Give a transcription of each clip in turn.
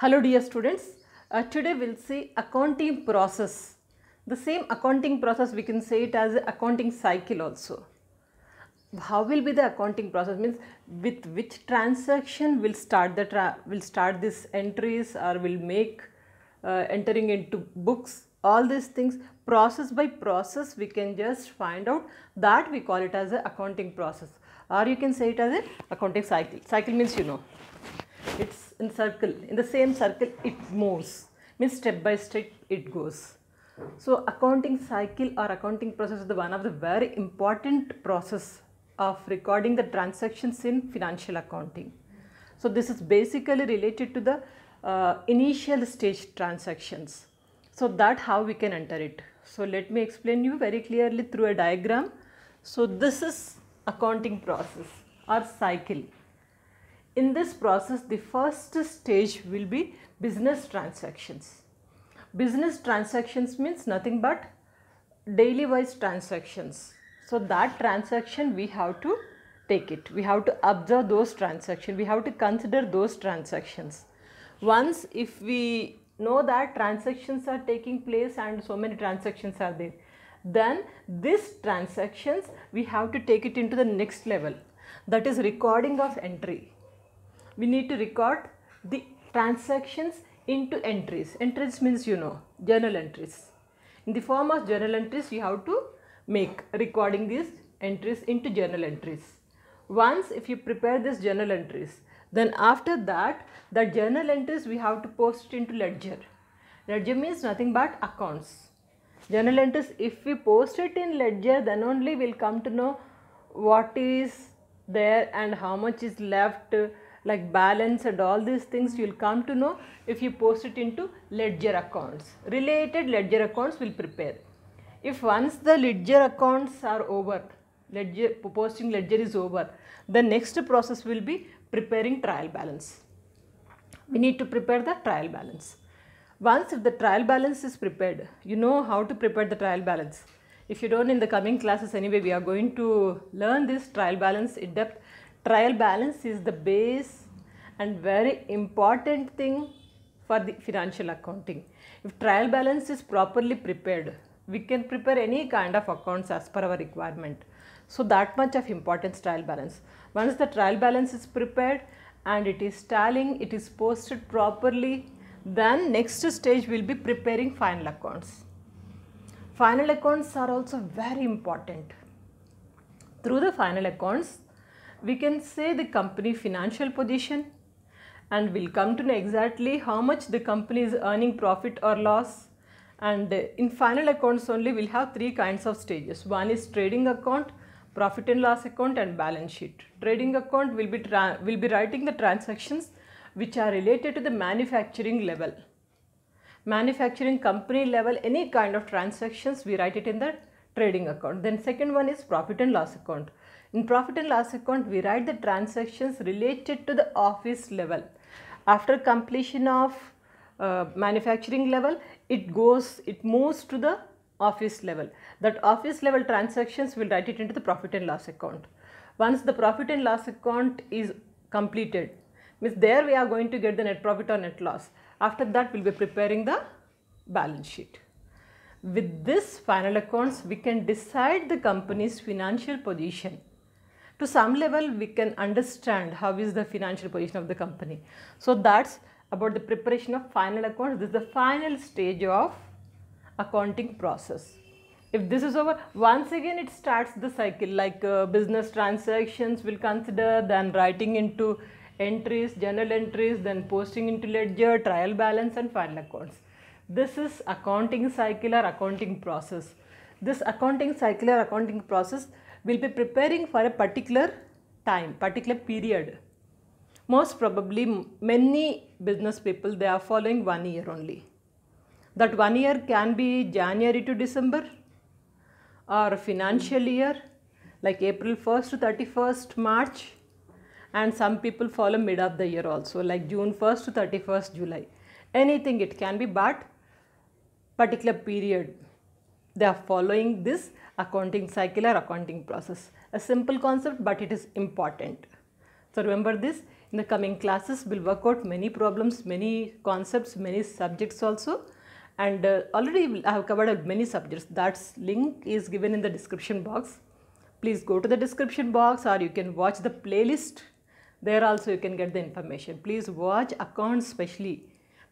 Hello dear students, uh, today we will see accounting process. The same accounting process we can say it as accounting cycle also. How will be the accounting process means with which transaction will start the tra will start these entries or will make uh, entering into books all these things process by process we can just find out that we call it as a accounting process or you can say it as a accounting cycle. Cycle means you know in circle, in the same circle it moves, means step by step it goes. So accounting cycle or accounting process is the one of the very important process of recording the transactions in financial accounting. So this is basically related to the uh, initial stage transactions. So that how we can enter it. So let me explain you very clearly through a diagram. So this is accounting process or cycle. In this process, the first stage will be business transactions. Business transactions means nothing but daily wise transactions. So that transaction we have to take it. We have to observe those transactions. We have to consider those transactions. Once if we know that transactions are taking place and so many transactions are there, then these transactions we have to take it into the next level that is recording of entry we need to record the transactions into entries. Entries means you know journal entries. In the form of journal entries you have to make recording these entries into journal entries. Once if you prepare these journal entries then after that the journal entries we have to post into ledger. Ledger means nothing but accounts. Journal entries if we post it in ledger then only we will come to know what is there and how much is left like balance and all these things you will come to know if you post it into ledger accounts. Related ledger accounts will prepare. If once the ledger accounts are over, ledger, posting ledger is over, the next process will be preparing trial balance. We need to prepare the trial balance. Once if the trial balance is prepared, you know how to prepare the trial balance. If you don't in the coming classes anyway, we are going to learn this trial balance in depth trial balance is the base and very important thing for the financial accounting. If trial balance is properly prepared, we can prepare any kind of accounts as per our requirement. So that much of importance trial balance. Once the trial balance is prepared and it is tallying, it is posted properly, then next stage will be preparing final accounts. Final accounts are also very important. Through the final accounts, we can say the company financial position and we'll come to know exactly how much the company is earning profit or loss and in final accounts only we'll have three kinds of stages one is trading account profit and loss account and balance sheet trading account will be will be writing the transactions which are related to the manufacturing level manufacturing company level any kind of transactions we write it in the trading account then second one is profit and loss account in profit and loss account, we write the transactions related to the office level. After completion of uh, manufacturing level, it goes, it moves to the office level. That office level transactions will write it into the profit and loss account. Once the profit and loss account is completed, means there we are going to get the net profit or net loss. After that, we will be preparing the balance sheet. With this final accounts, we can decide the company's financial position to some level we can understand how is the financial position of the company. So that's about the preparation of final accounts. This is the final stage of accounting process. If this is over, once again it starts the cycle like uh, business transactions will consider, then writing into entries, general entries, then posting into ledger, trial balance and final accounts. This is accounting cycle or accounting process. This accounting cycle or accounting process will be preparing for a particular time, particular period. Most probably many business people, they are following one year only. That one year can be January to December or financial year like April 1st to 31st March and some people follow mid of the year also like June 1st to 31st July. Anything it can be but particular period they are following this accounting cycle or accounting process. A simple concept but it is important. So remember this in the coming classes we'll work out many problems, many concepts, many subjects also and uh, already I have covered many subjects that link is given in the description box. Please go to the description box or you can watch the playlist there also you can get the information. Please watch accounts specially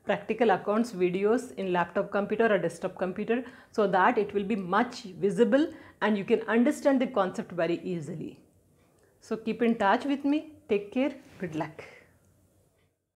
practical accounts videos in laptop computer or desktop computer so that it will be much visible and you can understand the concept very easily. So keep in touch with me. Take care. Good luck.